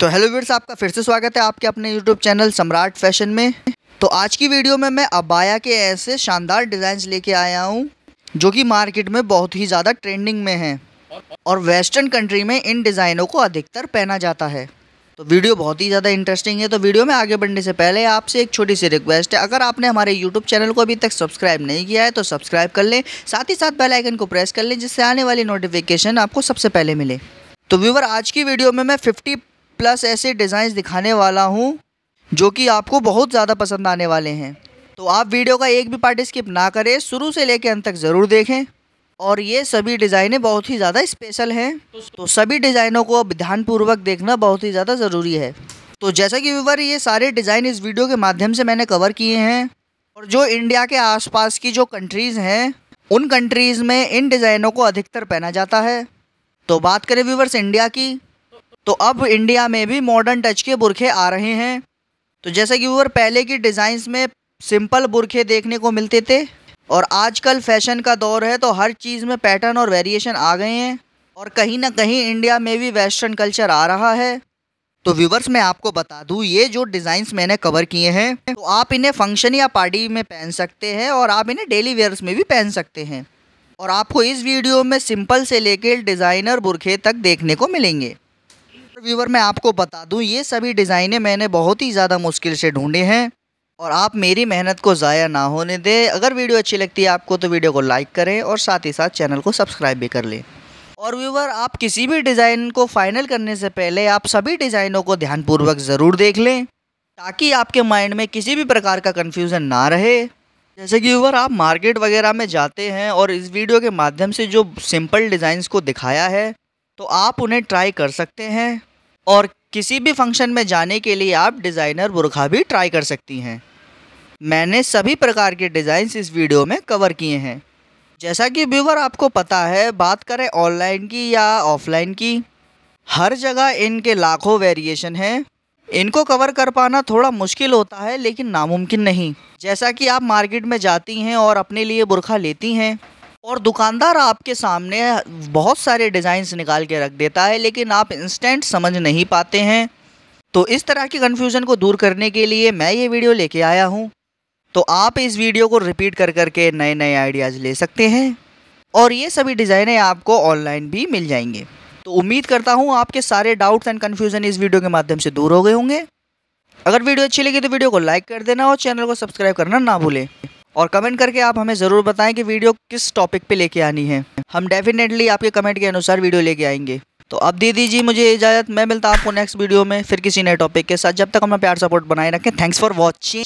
तो hello viewers आपका फिर से स्वागत है आपके अपने यूट्यूब चैनल सम्राट फैशन में तो आज की वीडियो में मैं अबाया के ऐसे शानदार डिजाइन लेके आया हूँ जो कि मार्केट में बहुत ही ज़्यादा ट्रेंडिंग में हैं और वेस्टर्न कंट्री में इन डिज़ाइनों को अधिकतर पहना जाता है तो वीडियो बहुत ही ज़्यादा इंटरेस्टिंग है तो वीडियो में आगे बढ़ने से पहले आपसे एक छोटी सी रिक्वेस्ट है अगर आपने हमारे यूट्यूब चैनल को अभी तक सब्सक्राइब नहीं किया है तो सब्सक्राइब कर लें साथ ही साथ बेल आइकन को प्रेस कर लें जिससे आने वाली नोटिफिकेशन आपको सबसे पहले मिले तो व्यूवर आज की वीडियो में मैं फिफ्टी प्लस ऐसे डिज़ाइंस दिखाने वाला हूँ जो कि आपको बहुत ज़्यादा पसंद आने वाले हैं तो आप वीडियो का एक भी पार्ट स्किप ना करें शुरू से लेकर अंत तक ज़रूर देखें और ये सभी डिज़ाइनें बहुत ही ज़्यादा स्पेशल हैं तो सभी डिज़ाइनों को अब ध्यानपूर्वक देखना बहुत ही ज़्यादा ज़रूरी है तो जैसा कि व्यूवर ये सारे डिज़ाइन इस वीडियो के माध्यम से मैंने कवर किए हैं और जो इंडिया के आसपास की जो कंट्रीज़ हैं उन कंट्रीज़ में इन डिज़ाइनों को अधिकतर पहना जाता है तो बात करें व्यूवर्स इंडिया की तो अब इंडिया में भी मॉडर्न टच के बुरखे आ रहे हैं तो जैसे कि व्यूअर पहले की डिज़ाइंस में सिंपल बुरखे देखने को मिलते थे और आजकल फैशन का दौर है तो हर चीज़ में पैटर्न और वेरिएशन आ गए हैं और कहीं ना कहीं इंडिया में भी वेस्टर्न कल्चर आ रहा है तो व्यूवर्स मैं आपको बता दूँ ये जो डिज़ाइंस मैंने कवर किए हैं तो आप इन्हें फंक्शन या पार्टी में पहन सकते हैं और आप इन्हें डेली वेयर्स में भी पहन सकते हैं और आपको इस वीडियो में सिंपल से लेकर डिज़ाइनर बुरखे तक देखने को मिलेंगे व्यूवर मैं आपको बता दूं ये सभी डिज़ाइनें मैंने बहुत ही ज़्यादा मुश्किल से ढूंढे हैं और आप मेरी मेहनत को ज़ाया ना होने दें अगर वीडियो अच्छी लगती है आपको तो वीडियो को लाइक करें और साथ ही साथ चैनल को सब्सक्राइब भी कर लें और व्यूवर आप किसी भी डिज़ाइन को फाइनल करने से पहले आप सभी डिज़ाइनों को ध्यानपूर्वक ज़रूर देख लें ताकि आपके माइंड में किसी भी प्रकार का कन्फ्यूज़न ना रहे जैसे कि व्यूवर आप मार्केट वगैरह में जाते हैं और इस वीडियो के माध्यम से जो सिंपल डिज़ाइंस को दिखाया है तो आप उन्हें ट्राई कर सकते हैं और किसी भी फंक्शन में जाने के लिए आप डिज़ाइनर बुरखा भी ट्राई कर सकती हैं मैंने सभी प्रकार के डिज़ाइंस इस वीडियो में कवर किए हैं जैसा कि व्यूवर आपको पता है बात करें ऑनलाइन की या ऑफलाइन की हर जगह इनके लाखों वेरिएशन हैं इनको कवर कर पाना थोड़ा मुश्किल होता है लेकिन नामुमकिन नहीं जैसा कि आप मार्केट में जाती हैं और अपने लिए बुरखा लेती हैं और दुकानदार आपके सामने बहुत सारे डिज़ाइंस निकाल के रख देता है लेकिन आप इंस्टेंट समझ नहीं पाते हैं तो इस तरह की कन्फ्यूज़न को दूर करने के लिए मैं ये वीडियो लेके आया हूँ तो आप इस वीडियो को रिपीट कर करके नए नए आइडियाज़ ले सकते हैं और ये सभी डिज़ाइनें आपको ऑनलाइन भी मिल जाएंगे तो उम्मीद करता हूँ आपके सारे डाउट्स एंड कन्फ्यूज़न इस वीडियो के माध्यम से दूर हो गए होंगे अगर वीडियो अच्छी लगी तो वीडियो को लाइक कर देना और चैनल को सब्सक्राइब करना ना भूलें और कमेंट करके आप हमें ज़रूर बताएं कि वीडियो किस टॉपिक पे लेके आनी है हम डेफिनेटली आपके कमेंट के अनुसार वीडियो लेके आएंगे तो अब दे दीजिए मुझे इजाज़त मैं मिलता आपको नेक्स्ट वीडियो में फिर किसी नए टॉपिक के साथ जब तक हमें प्यार सपोर्ट बनाए रखें थैंक्स फॉर वॉचिंग